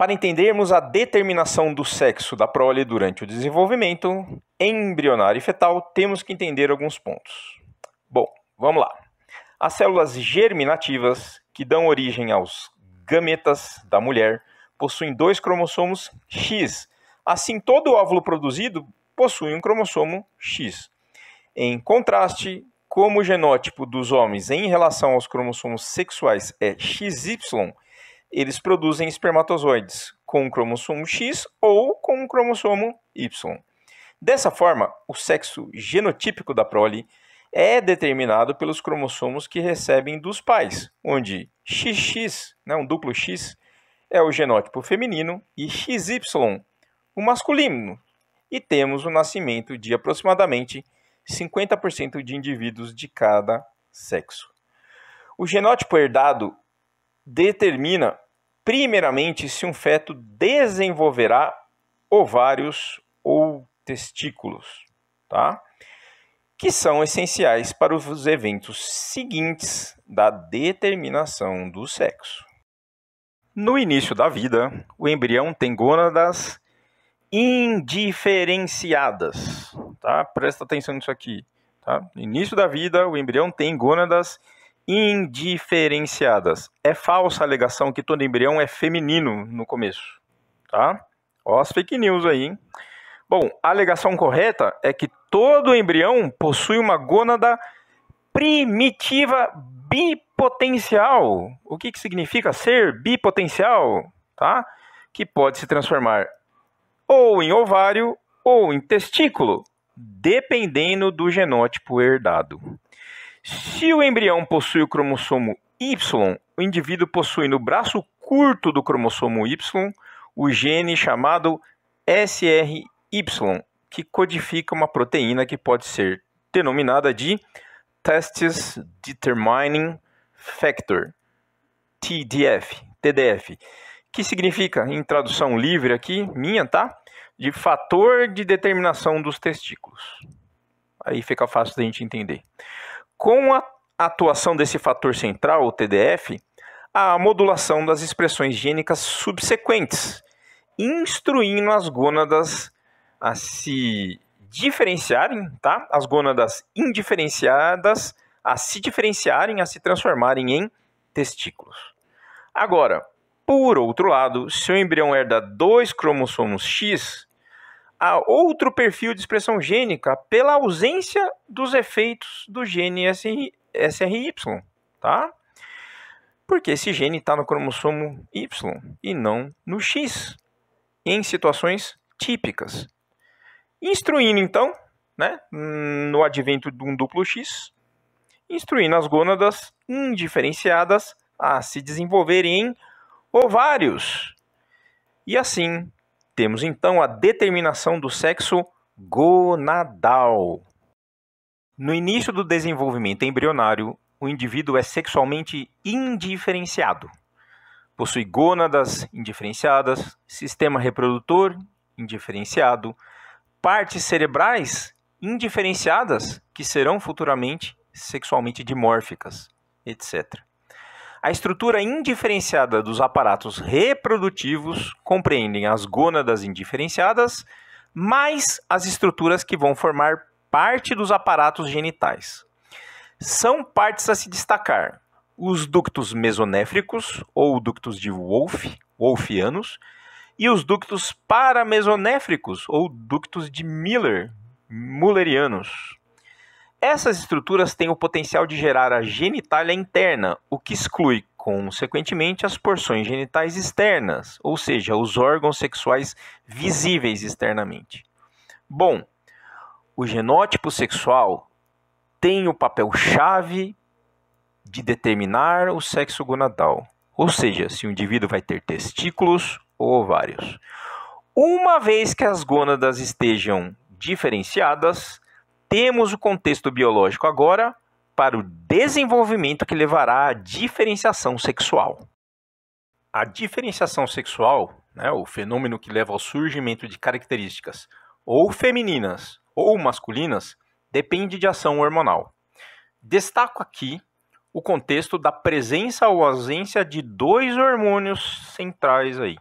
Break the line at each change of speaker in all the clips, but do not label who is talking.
Para entendermos a determinação do sexo da prole durante o desenvolvimento embrionário e fetal, temos que entender alguns pontos. Bom, vamos lá. As células germinativas, que dão origem aos gametas da mulher, possuem dois cromossomos X. Assim, todo óvulo produzido possui um cromossomo X. Em contraste, como o genótipo dos homens em relação aos cromossomos sexuais é XY, eles produzem espermatozoides com um cromossomo X ou com um cromossomo Y. Dessa forma, o sexo genotípico da prole é determinado pelos cromossomos que recebem dos pais, onde XX, né, um duplo X, é o genótipo feminino e XY, o masculino. E temos o nascimento de aproximadamente 50% de indivíduos de cada sexo. O genótipo herdado determina primeiramente se um feto desenvolverá ovários ou testículos, tá? que são essenciais para os eventos seguintes da determinação do sexo. No início da vida, o embrião tem gônadas indiferenciadas. Tá? Presta atenção nisso aqui. Tá? No início da vida, o embrião tem gônadas indiferenciadas indiferenciadas. É falsa a alegação que todo embrião é feminino no começo, tá? Ó as fake news aí, hein? Bom, a alegação correta é que todo embrião possui uma gônada primitiva bipotencial. O que, que significa ser bipotencial? Tá? Que pode se transformar ou em ovário ou em testículo, dependendo do genótipo herdado. Se o embrião possui o cromossomo Y, o indivíduo possui no braço curto do cromossomo Y o gene chamado SRY, que codifica uma proteína que pode ser denominada de Testis Determining Factor, TDF, TDF, que significa, em tradução livre aqui, minha, tá? De fator de determinação dos testículos. Aí fica fácil da gente entender. Com a atuação desse fator central, o TDF, a modulação das expressões gênicas subsequentes, instruindo as gônadas a se diferenciarem, tá? As gônadas indiferenciadas a se diferenciarem, a se transformarem em testículos. Agora, por outro lado, se o embrião herda dois cromossomos X, a outro perfil de expressão gênica pela ausência dos efeitos do gene SRY, tá? Porque esse gene está no cromossomo Y e não no X, em situações típicas. Instruindo, então, né, no advento de um duplo X, instruindo as gônadas indiferenciadas a se desenvolverem em ovários. E assim temos então a determinação do sexo gonadal. No início do desenvolvimento embrionário, o indivíduo é sexualmente indiferenciado. Possui gônadas indiferenciadas, sistema reprodutor indiferenciado, partes cerebrais indiferenciadas que serão futuramente sexualmente dimórficas, etc. A estrutura indiferenciada dos aparatos reprodutivos compreendem as gônadas indiferenciadas mais as estruturas que vão formar parte dos aparatos genitais. São partes a se destacar: os ductos mesonéfricos ou ductos de Wolff (Wolffianos) e os ductos paramesonéfricos ou ductos de Miller, mullerianos. Essas estruturas têm o potencial de gerar a genitália interna, o que exclui, consequentemente, as porções genitais externas, ou seja, os órgãos sexuais visíveis externamente. Bom, o genótipo sexual tem o papel chave de determinar o sexo gonadal, ou seja, se o indivíduo vai ter testículos ou ovários. Uma vez que as gônadas estejam diferenciadas, temos o contexto biológico agora para o desenvolvimento que levará à diferenciação sexual. A diferenciação sexual, né, o fenômeno que leva ao surgimento de características ou femininas ou masculinas, depende de ação hormonal. Destaco aqui o contexto da presença ou ausência de dois hormônios centrais aí,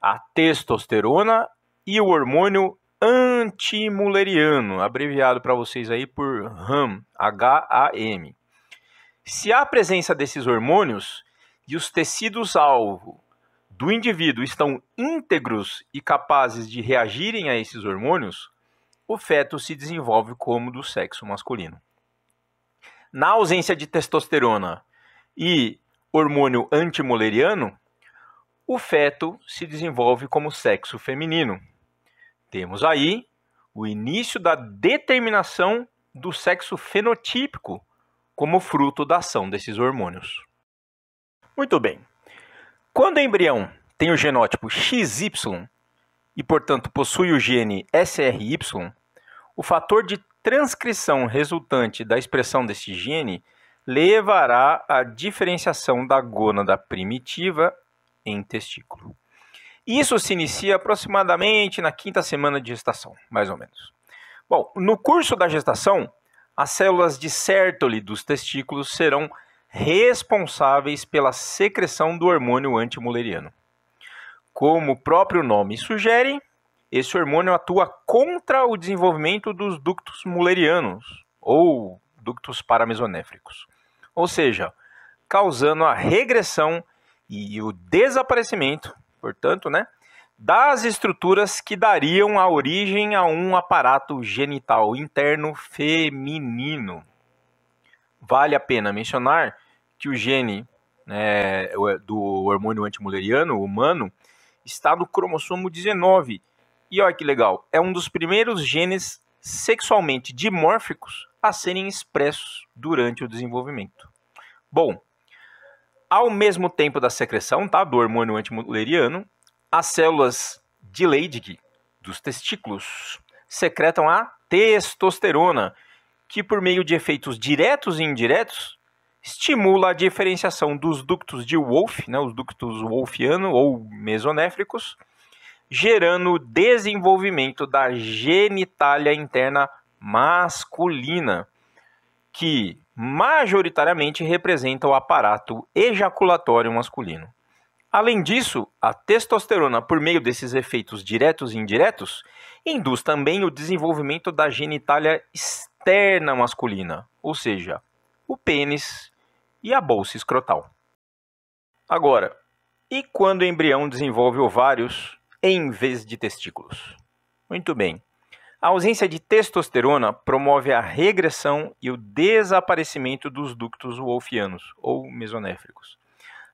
a testosterona e o hormônio antimuleriano, abreviado para vocês aí por HAM. H-A-M. Se há presença desses hormônios e os tecidos-alvo do indivíduo estão íntegros e capazes de reagirem a esses hormônios, o feto se desenvolve como do sexo masculino. Na ausência de testosterona e hormônio antimuleriano, o feto se desenvolve como sexo feminino, temos aí o início da determinação do sexo fenotípico como fruto da ação desses hormônios. Muito bem. Quando o embrião tem o genótipo XY e, portanto, possui o gene SRY, o fator de transcrição resultante da expressão desse gene levará à diferenciação da gônada primitiva em testículo. Isso se inicia aproximadamente na quinta semana de gestação, mais ou menos. Bom, no curso da gestação, as células de Sertoli dos testículos serão responsáveis pela secreção do hormônio antimuleriano. Como o próprio nome sugere, esse hormônio atua contra o desenvolvimento dos ductos mulerianos, ou ductos paramesonéfricos, ou seja, causando a regressão e o desaparecimento portanto, né, das estruturas que dariam a origem a um aparato genital interno feminino. Vale a pena mencionar que o gene né, do hormônio antimuleriano humano está no cromossomo 19. E olha que legal, é um dos primeiros genes sexualmente dimórficos a serem expressos durante o desenvolvimento. Bom, ao mesmo tempo da secreção tá, do hormônio antimuleriano, as células de Leydig dos testículos secretam a testosterona, que por meio de efeitos diretos e indiretos estimula a diferenciação dos ductos de Wolff, né, os ductos wolfiano ou mesonéfricos, gerando o desenvolvimento da genitália interna masculina, que majoritariamente representa o aparato ejaculatório masculino. Além disso, a testosterona, por meio desses efeitos diretos e indiretos, induz também o desenvolvimento da genitália externa masculina, ou seja, o pênis e a bolsa escrotal. Agora, e quando o embrião desenvolve ovários em vez de testículos? Muito bem. A ausência de testosterona promove a regressão e o desaparecimento dos ductos wolfianos ou mesonéfricos.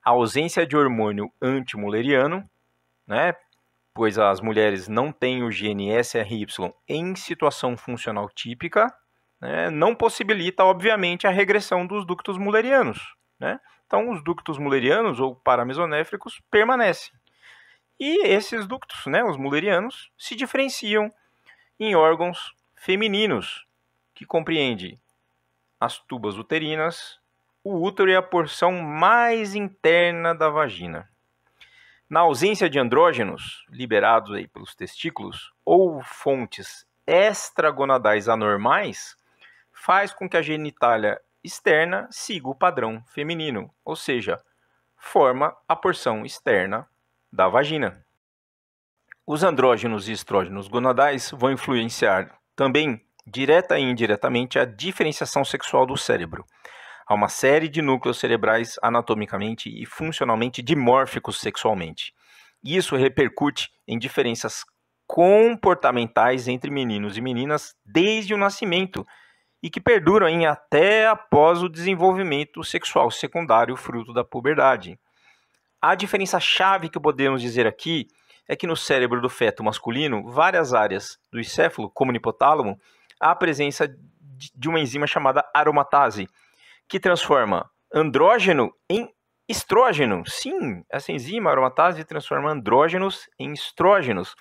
A ausência de hormônio antimuleriano, né, pois as mulheres não têm o GNSRY em situação funcional típica, né, não possibilita, obviamente, a regressão dos ductos mulerianos. Né? Então, os ductos mulerianos ou paramesonéfricos permanecem. E esses ductos, né, os mulerianos, se diferenciam em órgãos femininos, que compreende as tubas uterinas, o útero e a porção mais interna da vagina. Na ausência de andrógenos, liberados aí pelos testículos, ou fontes estragonadais anormais, faz com que a genitália externa siga o padrão feminino, ou seja, forma a porção externa da vagina. Os andrógenos e estrógenos gonadais vão influenciar também, direta e indiretamente, a diferenciação sexual do cérebro. Há uma série de núcleos cerebrais anatomicamente e funcionalmente dimórficos sexualmente. Isso repercute em diferenças comportamentais entre meninos e meninas desde o nascimento e que perduram em até após o desenvolvimento sexual secundário fruto da puberdade. A diferença chave que podemos dizer aqui é que no cérebro do feto masculino, várias áreas do encéfalo, como o hipotálamo, há a presença de uma enzima chamada aromatase, que transforma andrógeno em estrógeno. Sim, essa enzima aromatase transforma andrógenos em estrógenos.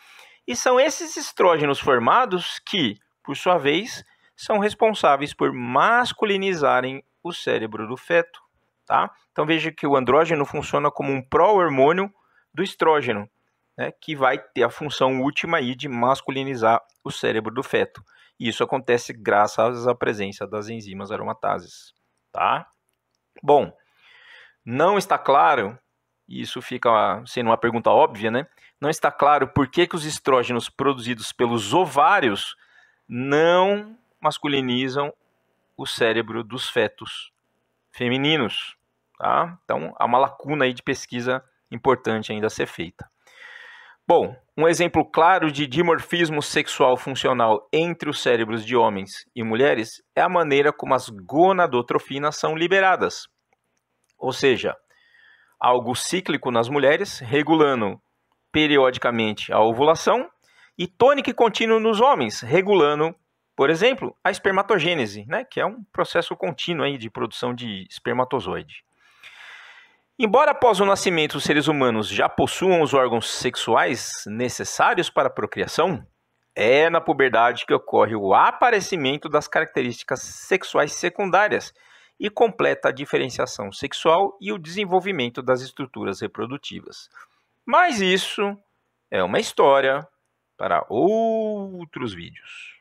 E são esses estrógenos formados que, por sua vez, são responsáveis por masculinizarem o cérebro do feto. Tá? Então veja que o andrógeno funciona como um pró-hormônio do estrógeno né, que vai ter a função última aí de masculinizar o cérebro do feto. E isso acontece graças à presença das enzimas aromatases, tá? Bom, não está claro, e isso fica sendo uma pergunta óbvia, né? Não está claro por que, que os estrógenos produzidos pelos ovários não masculinizam o cérebro dos fetos femininos, tá? Então, há uma lacuna aí de pesquisa importante ainda a ser feita. Bom, um exemplo claro de dimorfismo sexual funcional entre os cérebros de homens e mulheres é a maneira como as gonadotrofinas são liberadas. Ou seja, algo cíclico nas mulheres, regulando periodicamente a ovulação, e tônico e contínuo nos homens, regulando, por exemplo, a espermatogênese, né, que é um processo contínuo aí de produção de espermatozoide. Embora após o nascimento os seres humanos já possuam os órgãos sexuais necessários para a procriação, é na puberdade que ocorre o aparecimento das características sexuais secundárias e completa a diferenciação sexual e o desenvolvimento das estruturas reprodutivas. Mas isso é uma história para outros vídeos.